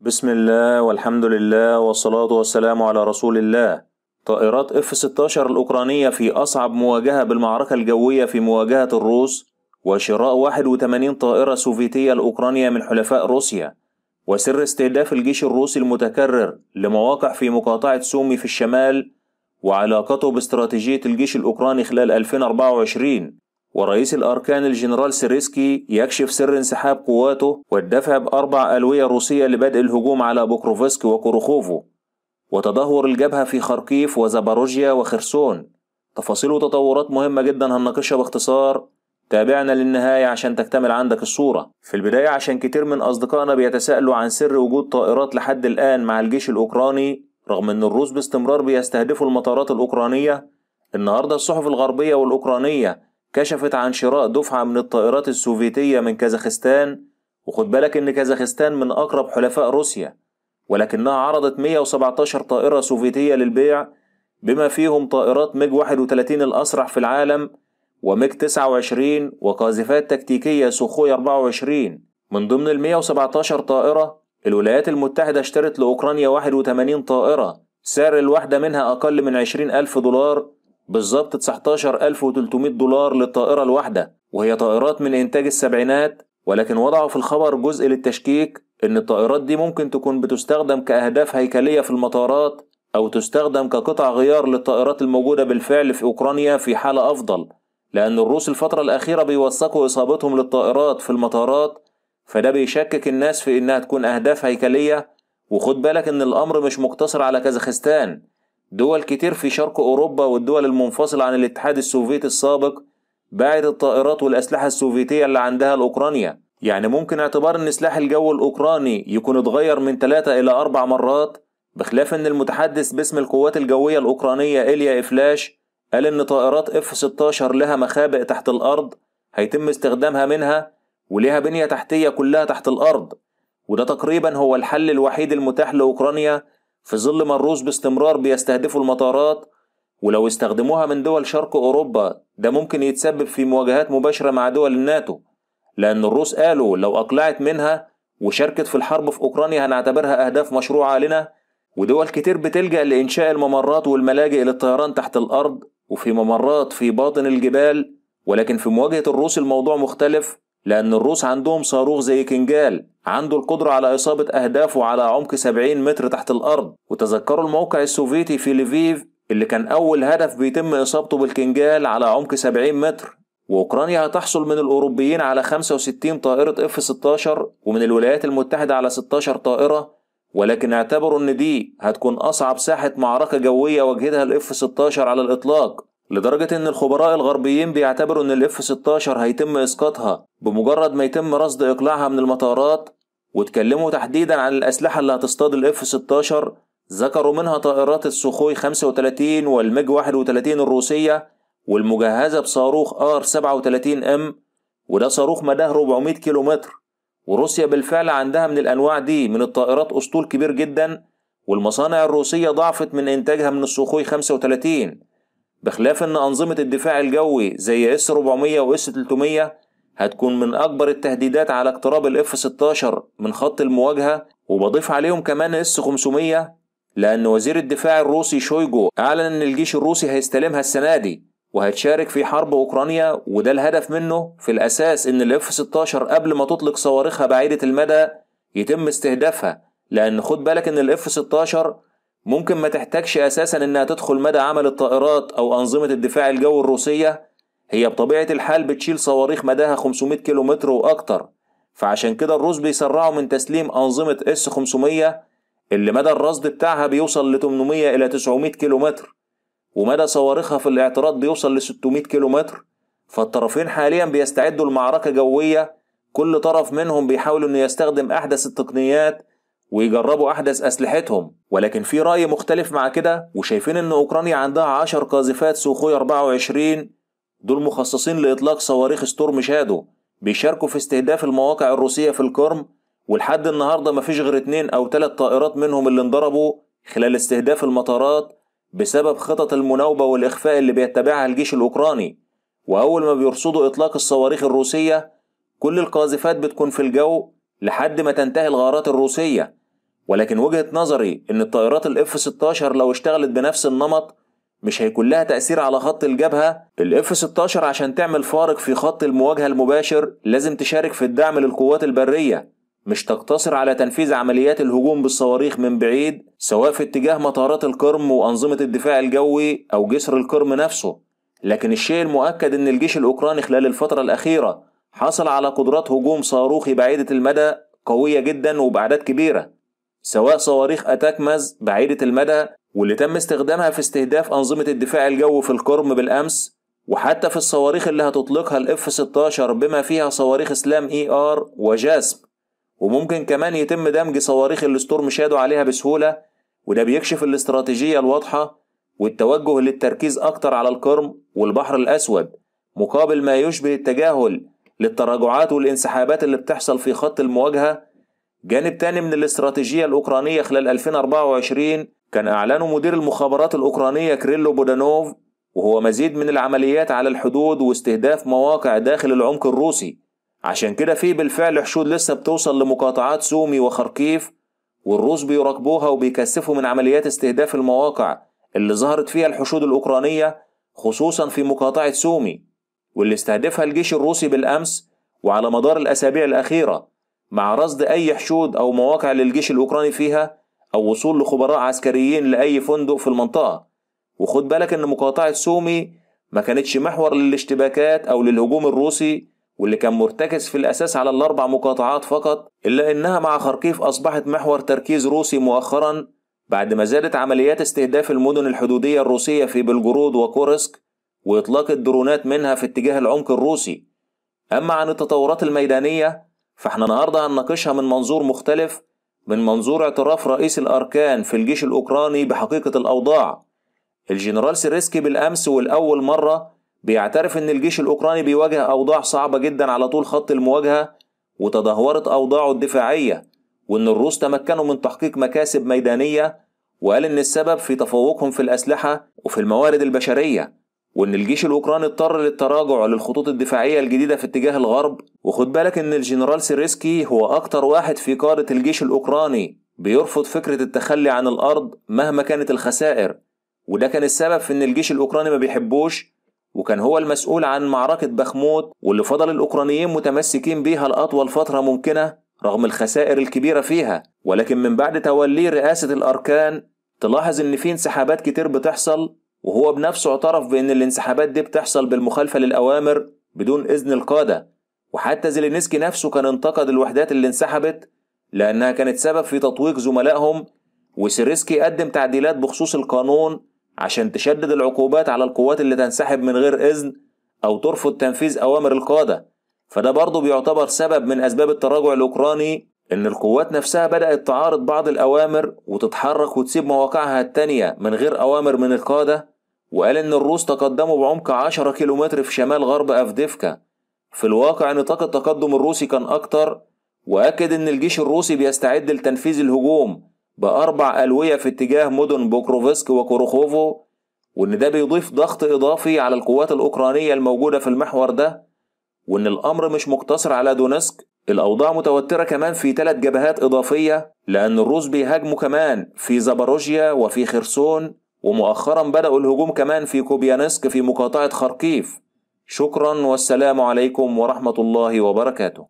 بسم الله والحمد لله والصلاة والسلام على رسول الله طائرات F-16 الأوكرانية في أصعب مواجهة بالمعركة الجوية في مواجهة الروس وشراء 81 طائرة سوفيتية لأوكرانيا من حلفاء روسيا وسر استهداف الجيش الروسي المتكرر لمواقع في مقاطعة سومي في الشمال وعلاقته باستراتيجية الجيش الأوكراني خلال 2024 ورئيس الأركان الجنرال سيريسكي يكشف سر انسحاب قواته والدفع بأربع ألوية روسية لبدء الهجوم على بوكروفسك وكوروخوفو وتدهور الجبهة في خاركيف وزاباروجيا وخرسون تفاصيل وتطورات مهمة جدا هنناقشها باختصار تابعنا للنهاية عشان تكتمل عندك الصورة في البداية عشان كتير من أصدقائنا بيتساءلوا عن سر وجود طائرات لحد الآن مع الجيش الأوكراني رغم أن الروس باستمرار بيستهدفوا المطارات الأوكرانية النهاردة الصحف الغربية والأوكرانية كشفت عن شراء دفعة من الطائرات السوفيتية من كازاخستان وخد بالك إن كازاخستان من أقرب حلفاء روسيا ولكنها عرضت 117 طائرة سوفيتية للبيع بما فيهم طائرات ميج 31 الأسرع في العالم وميج 29 وقاذفات تكتيكية سوخوي 24 من ضمن ال 117 طائرة الولايات المتحدة اشترت لأوكرانيا 81 طائرة سعر الواحدة منها أقل من 20 ألف دولار بالظبط 19300 دولار للطائرة الواحدة وهي طائرات من إنتاج السبعينات ولكن وضعوا في الخبر جزء للتشكيك إن الطائرات دي ممكن تكون بتستخدم كأهداف هيكلية في المطارات أو تستخدم كقطع غيار للطائرات الموجودة بالفعل في أوكرانيا في حالة أفضل لأن الروس الفترة الأخيرة بيوثقوا إصابتهم للطائرات في المطارات فده بيشكك الناس في إنها تكون أهداف هيكلية وخد بالك إن الأمر مش مقتصر على كازاخستان دول كتير في شرق أوروبا والدول المنفصلة عن الاتحاد السوفيتي السابق باعت الطائرات والأسلحة السوفيتية اللي عندها لأوكرانيا يعني ممكن اعتبار ان سلاح الجو الأوكراني يكون اتغير من ثلاثة إلى أربع مرات بخلاف ان المتحدث باسم القوات الجوية الأوكرانية إليا إفلاش قال ان طائرات اف 16 لها مخابئ تحت الأرض هيتم استخدامها منها وليها بنية تحتية كلها تحت الأرض وده تقريبا هو الحل الوحيد المتاح لأوكرانيا في ظل ما الروس باستمرار بيستهدفوا المطارات ولو استخدموها من دول شرق أوروبا ده ممكن يتسبب في مواجهات مباشرة مع دول الناتو لأن الروس قالوا لو أقلعت منها وشاركت في الحرب في أوكرانيا هنعتبرها أهداف مشروعة لنا ودول كتير بتلجأ لإنشاء الممرات والملاجئ للطيران تحت الأرض وفي ممرات في باطن الجبال ولكن في مواجهة الروس الموضوع مختلف لأن الروس عندهم صاروخ زي كنجال عنده القدرة على إصابة أهدافه على عمق 70 متر تحت الأرض وتذكروا الموقع السوفيتي في ليفيف اللي كان أول هدف بيتم إصابته بالكنجال على عمق 70 متر وأوكرانيا هتحصل من الأوروبيين على 65 طائرة اف 16 ومن الولايات المتحدة على 16 طائرة ولكن اعتبروا إن دي هتكون أصعب ساحة معركة جوية واجهتها الاف 16 على الإطلاق لدرجة إن الخبراء الغربيين بيعتبروا إن الإف 16 هيتم إسقاطها بمجرد ما يتم رصد إقلاعها من المطارات واتكلموا تحديدا عن الأسلحة اللي هتصطاد الإف 16 ذكروا منها طائرات السخوي 35 والميج 31 الروسية والمجهزة بصاروخ آر 37 إم وده صاروخ مداه 400 كيلومتر وروسيا بالفعل عندها من الأنواع دي من الطائرات أسطول كبير جدا والمصانع الروسية ضعفت من إنتاجها من السخوي 35 بخلاف ان انظمة الدفاع الجوي زي اس 400 واس 300 هتكون من اكبر التهديدات على اقتراب الاف 16 من خط المواجهة وبضيف عليهم كمان اس 500 لان وزير الدفاع الروسي شويجو اعلن ان الجيش الروسي هيستلمها السنة دي وهتشارك في حرب اوكرانيا وده الهدف منه في الاساس ان الاف 16 قبل ما تطلق صواريخها بعيدة المدى يتم استهدافها لان خد بالك ان الاف 16 ممكن ما تحتاجش أساسا إنها تدخل مدى عمل الطائرات أو أنظمة الدفاع الجوي الروسية هي بطبيعة الحال بتشيل صواريخ مداها 500 كيلومتر وأكتر فعشان كده الروس بيسرعوا من تسليم أنظمة اس 500 اللي مدى الرصد بتاعها بيوصل ل 800 إلى 900 كيلومتر ومدى صواريخها في الاعتراض بيوصل ل 600 كيلومتر فالطرفين حاليا بيستعدوا لمعركة جوية كل طرف منهم بيحاول انه يستخدم احدث التقنيات ويجربوا أحدث أسلحتهم ولكن في رأي مختلف مع كده وشايفين إن أوكرانيا عندها 10 قاذفات سوخوي 24 دول مخصصين لإطلاق صواريخ ستورم شادو بيشاركوا في استهداف المواقع الروسية في القرم ولحد النهاردة مفيش غير اتنين أو تلات طائرات منهم اللي انضربوا خلال استهداف المطارات بسبب خطط المناوبة والإخفاء اللي بيتبعها الجيش الأوكراني وأول ما بيرصدوا إطلاق الصواريخ الروسية كل القاذفات بتكون في الجو لحد ما تنتهي الغارات الروسية ولكن وجهة نظري إن الطائرات الإف 16 لو اشتغلت بنفس النمط مش هيكون لها تأثير على خط الجبهة الاف 16 عشان تعمل فارق في خط المواجهة المباشر لازم تشارك في الدعم للقوات البرية مش تقتصر على تنفيذ عمليات الهجوم بالصواريخ من بعيد سواء في اتجاه مطارات القرم وأنظمة الدفاع الجوي أو جسر القرم نفسه لكن الشيء المؤكد إن الجيش الأوكراني خلال الفترة الأخيرة حصل على قدرات هجوم صاروخي بعيدة المدى قوية جدا وبأعداد كبيرة سواء صواريخ أتاكمز بعيدة المدى واللي تم استخدامها في استهداف أنظمة الدفاع الجوي في القرم بالأمس وحتى في الصواريخ اللي هتطلقها الاف 16 بما فيها صواريخ اسلام اي e ار وجاسم وممكن كمان يتم دمج صواريخ الستورم شادو عليها بسهولة وده بيكشف الاستراتيجية الواضحة والتوجه للتركيز أكتر على القرم والبحر الأسود مقابل ما يشبه التجاهل للتراجعات والانسحابات اللي بتحصل في خط المواجهة جانب تاني من الاستراتيجية الأوكرانية خلال 2024 كان أعلنه مدير المخابرات الأوكرانية كريلو بودانوف وهو مزيد من العمليات على الحدود واستهداف مواقع داخل العمق الروسي عشان كده في بالفعل حشود لسه بتوصل لمقاطعات سومي وخركيف والروس بيراقبوها وبيكثفوا من عمليات استهداف المواقع اللي ظهرت فيها الحشود الأوكرانية خصوصا في مقاطعة سومي واللي استهدفها الجيش الروسي بالأمس وعلى مدار الأسابيع الأخيرة مع رصد أي حشود أو مواقع للجيش الأوكراني فيها أو وصول لخبراء عسكريين لأي فندق في المنطقة وخد بالك إن مقاطعة سومي ما كانتش محور للاشتباكات أو للهجوم الروسي واللي كان مرتكز في الأساس على الأربع مقاطعات فقط إلا إنها مع خركيف أصبحت محور تركيز روسي مؤخرا بعد ما زادت عمليات استهداف المدن الحدودية الروسية في بلجرود وكورسك وإطلاق الدرونات منها في اتجاه العمق الروسي أما عن التطورات الميدانية فاحنا النهاردة هنناقشها من منظور مختلف من منظور اعتراف رئيس الأركان في الجيش الأوكراني بحقيقة الأوضاع الجنرال سيريسكي بالأمس والأول مرة بيعترف إن الجيش الأوكراني بيواجه أوضاع صعبة جدا على طول خط المواجهة وتدهورت أوضاعه الدفاعية وإن الروس تمكنوا من تحقيق مكاسب ميدانية وقال إن السبب في تفوقهم في الأسلحة وفي الموارد البشرية وان الجيش الاوكراني اضطر للتراجع للخطوط الدفاعيه الجديده في اتجاه الغرب وخد بالك ان الجنرال سيريسكي هو اكتر واحد في قاده الجيش الاوكراني بيرفض فكره التخلي عن الارض مهما كانت الخسائر وده كان السبب في ان الجيش الاوكراني ما بيحبوش وكان هو المسؤول عن معركه بخموت واللي فضل الاوكرانيين متمسكين بيها لاطول فتره ممكنه رغم الخسائر الكبيره فيها ولكن من بعد توليه رئاسه الاركان تلاحظ ان في انسحابات كتير بتحصل وهو بنفسه اعترف بأن الانسحابات دي بتحصل بالمخالفة للأوامر بدون إذن القادة وحتى زيلينسكي نفسه كان انتقد الوحدات اللي انسحبت لأنها كانت سبب في تطويق زملائهم وسيريسكي قدم تعديلات بخصوص القانون عشان تشدد العقوبات على القوات اللي تنسحب من غير إذن أو ترفض تنفيذ أوامر القادة فده برضه بيعتبر سبب من أسباب التراجع الأوكراني إن القوات نفسها بدأت تعارض بعض الأوامر وتتحرك وتسيب مواقعها التانية من غير أوامر من القادة وقال إن الروس تقدموا بعمق 10 كيلومتر في شمال غرب أفديفكا في الواقع نطاق التقدم الروسي كان أكتر وأكد إن الجيش الروسي بيستعد لتنفيذ الهجوم بأربع ألوية في اتجاه مدن بوكروفسك وكوروخوفو وإن ده بيضيف ضغط إضافي على القوات الأوكرانية الموجودة في المحور ده وإن الأمر مش مقتصر على دونسك الأوضاع متوترة كمان في ثلاث جبهات إضافية لأن الروس بيهاجموا كمان في زاباروجيا وفي خرسون ومؤخرا بدأوا الهجوم كمان في كوبيانسك في مقاطعة خركيف شكرا والسلام عليكم ورحمة الله وبركاته